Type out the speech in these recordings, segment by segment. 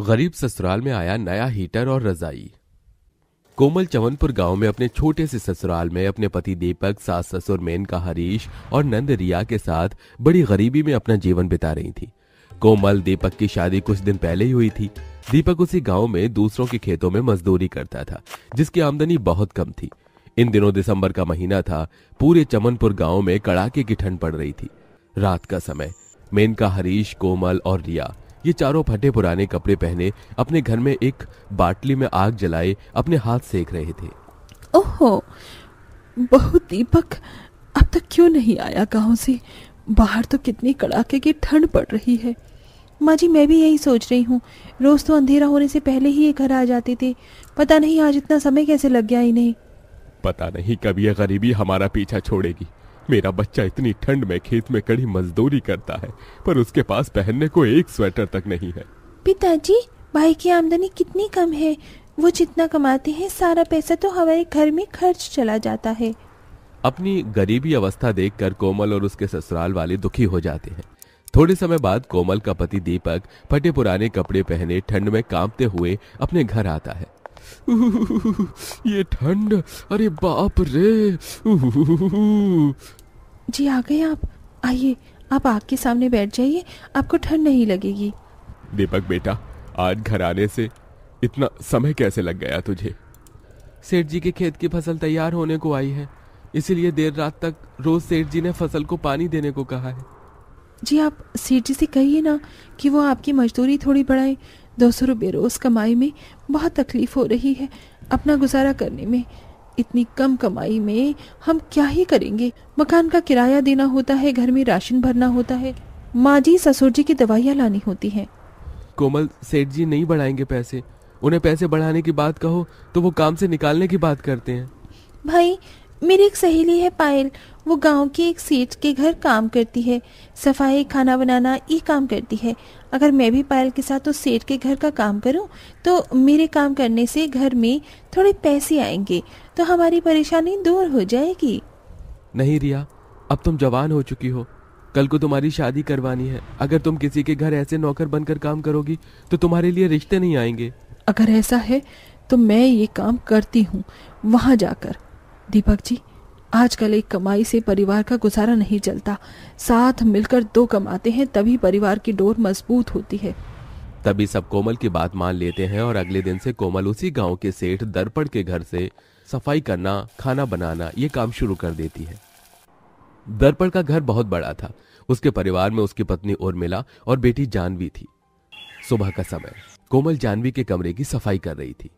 गरीब ससुराल में आया नया हीटर और रजाई कोमल चवनपुर गांव में अपने छोटे से ससुराल में अपने पति दीपक सास ससुर मेनका हरीश और नंद रिया के साथ बड़ी गरीबी में अपना जीवन बिता रही थी कोमल दीपक की शादी कुछ दिन पहले ही हुई थी दीपक उसी गांव में दूसरों के खेतों में मजदूरी करता था जिसकी आमदनी बहुत कम थी इन दिनों दिसंबर का महीना था पूरे चमनपुर गांव में कड़ाके की ठंड पड़ रही थी रात का समय मेनका हरीश कोमल और रिया ये चारों फटे पुराने कपड़े पहने अपने घर में एक बाटली में आग जलाए अपने हाथ सेक रहे थे ओहो बहु दीपक अब तक क्यों नहीं आया गांव से बाहर तो कितनी कड़ाके की ठंड पड़ रही है माँ जी मैं भी यही सोच रही हूँ रोज तो अंधेरा होने से पहले ही ये घर आ जाते थे पता नहीं आज इतना समय कैसे लग गया इन्हें पता नहीं कब ये गरीबी हमारा पीछा छोड़ेगी मेरा बच्चा इतनी ठंड में खेत में कड़ी मजदूरी करता है पर उसके पास पहनने को एक स्वेटर तक नहीं है पिताजी भाई की आमदनी कितनी कम है वो जितना कमाते हैं सारा पैसा तो हमारे घर में खर्च चला जाता है अपनी गरीबी अवस्था देखकर कोमल और उसके ससुराल वाले दुखी हो जाते हैं थोड़े समय बाद कोमल का पति दीपक फटे पुराने कपड़े पहने ठंड में कांपते हुए अपने घर आता है ये ठंड अरे बाप रे जी आ गए आप आइए आप आग के सामने बैठ जाइए आपको ठंड नहीं लगेगी दीपक बेटा आज घर आने से इतना समय कैसे लग गया तुझे सेठ जी के खेत की फसल तैयार होने को आई है इसीलिए देर रात तक रोज सेठ जी ने फसल को पानी देने को कहा है जी आप सेठ जी से कहिए ना कि वो आपकी मजदूरी थोड़ी बढ़ाए दो सौ रुपये रोज़ कमाई में बहुत तकलीफ़ हो रही है अपना गुजारा करने में इतनी कम कमाई में हम क्या ही करेंगे मकान का किराया देना होता है घर में राशन भरना होता है माँ जी ससुर जी की दवाइयाँ लानी होती हैं कोमल सेठ जी नहीं बढ़ाएंगे पैसे उन्हें पैसे बढ़ाने की बात कहो तो वो काम से निकालने की बात करते हैं भाई मेरी एक सहेली है पायल वो गांव की एक सेठ के घर काम करती है सफाई खाना बनाना ये काम करती है अगर मैं भी पायल के साथ उस सेठ के घर का काम करूं तो मेरे काम करने से घर में थोड़े पैसे आएंगे तो हमारी परेशानी दूर हो जाएगी नहीं रिया अब तुम जवान हो चुकी हो कल को तुम्हारी शादी करवानी है अगर तुम किसी के घर ऐसे नौकर बनकर काम करोगी तो तुम्हारे लिए रिश्ते नहीं आएंगे अगर ऐसा है तो मैं ये काम करती हूँ वहाँ जाकर दीपक जी आजकल एक कमाई से परिवार का गुजारा नहीं चलता साथ मिलकर दो कमाते हैं तभी परिवार की डोर मजबूत होती है तभी सब कोमल की बात मान लेते हैं और अगले दिन से कोमल उसी गांव के सेठ दर्पण के घर से सफाई करना खाना बनाना ये काम शुरू कर देती है दर्पण का घर बहुत बड़ा था उसके परिवार में उसकी पत्नी उर्मिला और बेटी जानवी थी सुबह का समय कोमल जानवी के कमरे की सफाई कर रही थी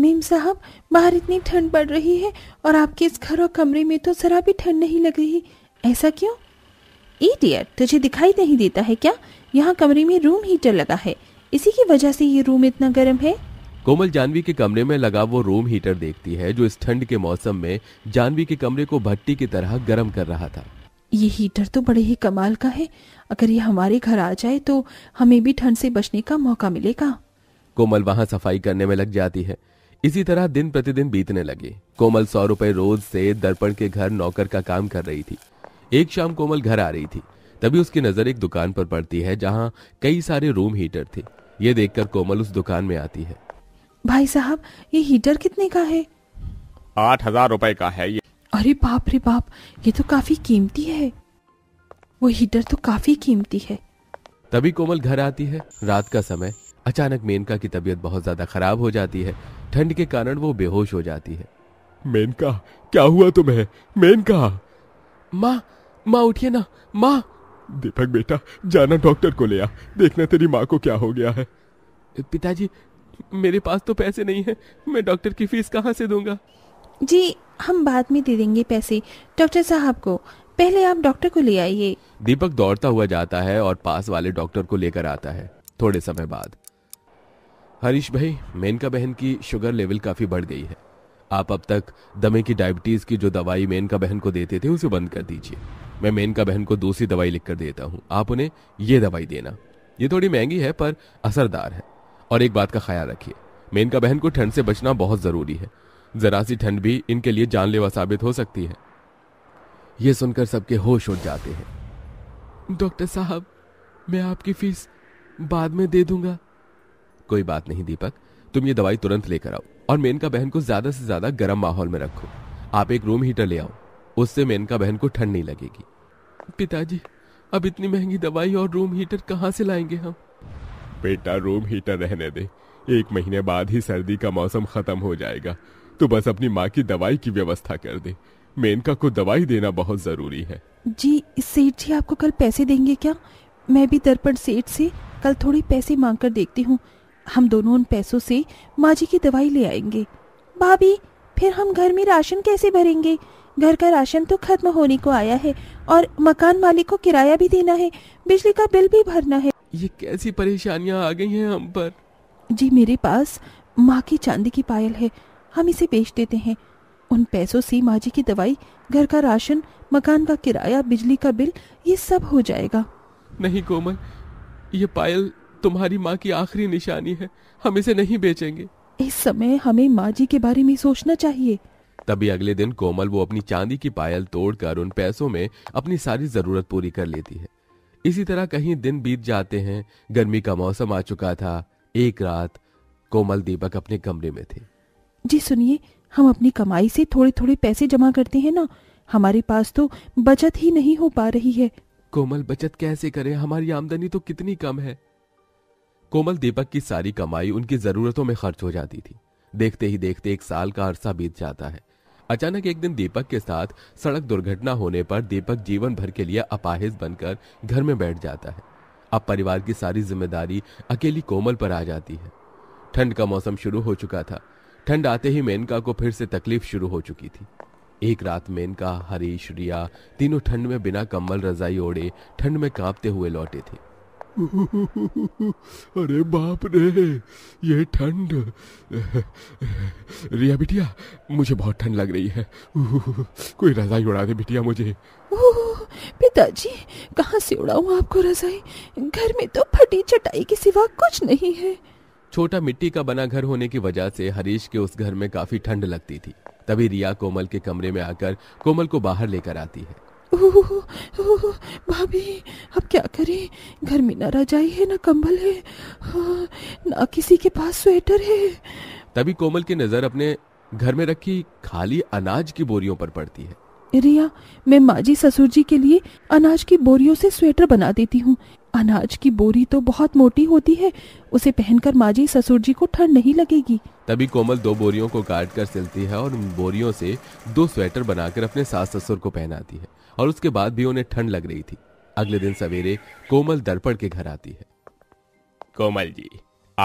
मेम साहब बाहर इतनी ठंड पड़ रही है और आपके इस घर और कमरे में तो जरा भी ठंड नहीं लग रही ऐसा क्यों ई डियर तुझे दिखाई नहीं देता है क्या यहाँ कमरे में रूम हीटर लगा है इसी की वजह से ये रूम इतना गर्म है कोमल जानवी के कमरे में लगा वो रूम हीटर देखती है जो इस ठंड के मौसम में जानवी के कमरे को भट्टी की तरह गर्म कर रहा था ये हीटर तो बड़े ही कमाल का है अगर ये हमारे घर आ जाए तो हमें भी ठंड से बचने का मौका मिलेगा कोमल वहाँ सफाई करने में लग जाती है इसी तरह दिन प्रतिदिन बीतने लगे कोमल सौ रुपए रोज से दर्पण के घर नौकर का काम कर रही थी एक शाम कोमल घर आ रही थी तभी उसकी नजर एक दुकान पर पड़ती है जहाँ कई सारे रूम हीटर थे ये देखकर कोमल उस दुकान में आती है भाई साहब ये हीटर कितने का है आठ हजार रूपए का है ये अरे बाप रे बाप ये तो काफी कीमती है वो हीटर तो काफी कीमती है तभी कोमल घर आती है रात का समय अचानक मेनका की तबीयत बहुत ज्यादा खराब हो जाती है ठंड के कारण वो बेहोश हो जाती है मेनका क्या हुआ तुम्हें मेनका माँ माँ उठिए ना माँ दीपक बेटा जाना डॉक्टर को ले आ देखना तेरी माँ को क्या हो गया है पिताजी मेरे पास तो पैसे नहीं है मैं डॉक्टर की फीस कहाँ से दूंगा जी हम बाद में दे देंगे पैसे डॉक्टर साहब को पहले आप डॉक्टर को ले आइए दीपक दौड़ता हुआ जाता है और पास वाले डॉक्टर को लेकर आता है थोड़े समय बाद हरीश भाई मेनका बहन की शुगर लेवल काफ़ी बढ़ गई है आप अब तक दमे की डायबिटीज़ की जो दवाई मेनका बहन को देते थे उसे बंद कर दीजिए मैं मेनका बहन को दूसरी दवाई लिख कर देता हूँ आप उन्हें ये दवाई देना ये थोड़ी महंगी है पर असरदार है और एक बात का ख्याल रखिए मेनका बहन को ठंड से बचना बहुत ज़रूरी है ज़रा सी ठंड भी इनके लिए जानलेवा साबित हो सकती है ये सुनकर सबके होश उठ जाते हैं डॉक्टर साहब मैं आपकी फीस बाद में दे दूंगा कोई बात नहीं दीपक तुम ये दवाई तुरंत लेकर आओ और मेनका बहन को ज्यादा से ज्यादा गर्म माहौल में रखो आप एक रूम हीटर ले आओ उससे मेनका बहन को ठंड नहीं लगेगी पिताजी अब इतनी महंगी दवाई और रूम हीटर कहाँ से लाएंगे हम बेटा रूम हीटर रहने दे एक महीने बाद ही सर्दी का मौसम खत्म हो जाएगा तो बस अपनी माँ की दवाई की व्यवस्था कर दे मेनका को दवाई देना बहुत जरूरी है जी सेठ जी आपको कल पैसे देंगे क्या मैं भी दर्पण सेठ से कल थोड़ी पैसे मांग कर देखती हूँ हम दोनों उन पैसों से माँ जी की दवाई ले आएंगे भाभी फिर हम घर में राशन कैसे भरेंगे घर का राशन तो खत्म होने को आया है और मकान मालिक को किराया भी देना है बिजली का बिल भी भरना है ये कैसी परेशानियाँ आ गई हैं हम पर जी मेरे पास माँ की चांदी की पायल है हम इसे बेच देते हैं उन पैसों से माँ जी की दवाई घर का राशन मकान का किराया बिजली का बिल ये सब हो जाएगा नहीं कोमल ये पायल तुम्हारी माँ की आखिरी निशानी है हम इसे नहीं बेचेंगे इस समय हमें माँ जी के बारे में सोचना चाहिए तभी अगले दिन कोमल वो अपनी चांदी की पायल तोड़कर उन पैसों में अपनी सारी जरूरत पूरी कर लेती है इसी तरह कहीं दिन बीत जाते हैं गर्मी का मौसम आ चुका था एक रात कोमल दीपक अपने कमरे में थे जी सुनिए हम अपनी कमाई से थोड़े थोड़े पैसे जमा करते हैं ना हमारे पास तो बचत ही नहीं हो पा रही है कोमल बचत कैसे करें हमारी आमदनी तो कितनी कम है कोमल दीपक की सारी कमाई उनकी जरूरतों में खर्च हो जाती थी देखते ही देखते एक साल का अरसा बीत जाता है अचानक एक दिन दीपक के साथ सड़क दुर्घटना होने पर दीपक जीवन भर के लिए अपाहिज बनकर घर में बैठ जाता है अब परिवार की सारी जिम्मेदारी अकेली कोमल पर आ जाती है ठंड का मौसम शुरू हो चुका था ठंड आते ही मेनका को फिर से तकलीफ शुरू हो चुकी थी एक रात मेनका हरीश रिया तीनों ठंड में बिना कम्बल रजाई ओढ़े ठंड में कांपते हुए लौटे थे अरे बाप रे ये ठंड रिया बिटिया मुझे बहुत ठंड लग रही है कोई रजाई उड़ा दे बिटिया मुझे पिताजी कहाँ से उड़ाऊँ आपको रजाई घर में तो फटी चटाई के सिवा कुछ नहीं है छोटा मिट्टी का बना घर होने की वजह से हरीश के उस घर में काफी ठंड लगती थी तभी रिया कोमल के कमरे में आकर कोमल को बाहर लेकर आती है भाभी अब क्या करें घर में ना रजाई है ना कंबल है हाँ, ना किसी के पास स्वेटर है तभी कोमल की नजर अपने घर में रखी खाली अनाज की बोरियों पर पड़ती है रिया मैं माँ जी ससुर जी के लिए अनाज की बोरियों से स्वेटर बना देती हूँ अनाज की बोरी तो बहुत मोटी होती है उसे पहनकर माँ जी ससुर जी को ठंड नहीं लगेगी तभी कोमल दो बोरियों को काट कर सिलती है और उन बोरियों से दो स्वेटर बनाकर अपने सास ससुर को पहनाती है और उसके बाद भी उन्हें ठंड लग रही थी अगले दिन सवेरे कोमल दर्पण के घर आती है कोमल जी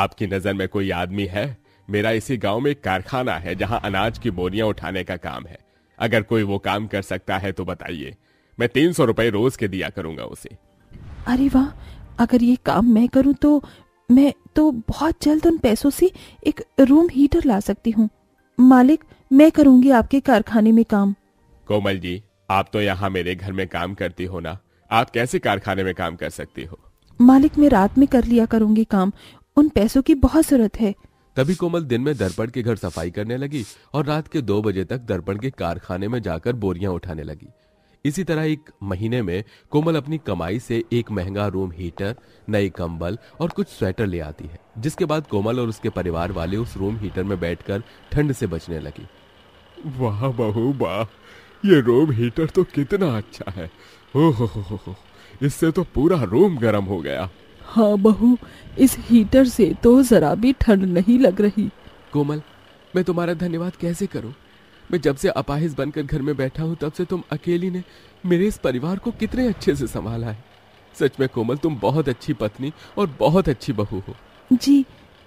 आपकी नजर में कोई आदमी है मेरा इसी गांव में एक कारखाना है जहां अनाज की बोरियां उठाने का काम है अगर कोई वो काम कर सकता है तो बताइए मैं तीन सौ रुपए रोज के दिया करूंगा उसे अरे वाह अगर ये काम मैं करूं तो मैं तो बहुत जल्द उन पैसों से एक रूम हीटर ला सकती हूं मालिक मैं करूंगी आपके कारखाने में काम कोमल जी आप तो यहाँ मेरे घर में काम करती हो ना आप कैसे कारखाने में काम कर सकती हो मालिक मैं रात में कर लिया करूंगी काम उन पैसों की बहुत जरूरत है तभी कोमल दिन में दर्पण के घर सफाई करने लगी और रात के दो बजे तक दर्पण के कारखाने में जाकर बोरियां उठाने लगी इसी तरह एक महीने में कोमल अपनी कमाई से एक महंगा रूम हीटर नए कंबल और कुछ स्वेटर ले आती है जिसके बाद कोमल और उसके परिवार वाले उस रूम हीटर में बैठकर ठंड से बचने लगी वाह बहू वाह ये रूम हीटर तो कितना अच्छा है हो हो हो हो इससे तो पूरा रूम गर्म हो गया हाँ बहू इस हीटर से तो जरा भी ठंड नहीं लग रही कोमल मैं तुम्हारा धन्यवाद कैसे करूँ मैं जब से अपाहिज बनकर घर में बैठा हूँ तब से तुम अकेली ने मेरे इस परिवार को कितने अच्छे से संभाला है सच में कोमल तुम बहुत अच्छी पत्नी और बहुत अच्छी बहू हो जी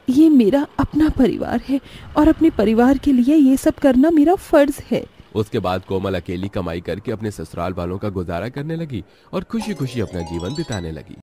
ये मेरा अपना परिवार है और अपने परिवार के लिए ये सब करना मेरा फर्ज है उसके बाद कोमल अकेली कमाई करके अपने ससुराल वालों का गुजारा करने लगी और खुशी खुशी अपना जीवन बिताने लगी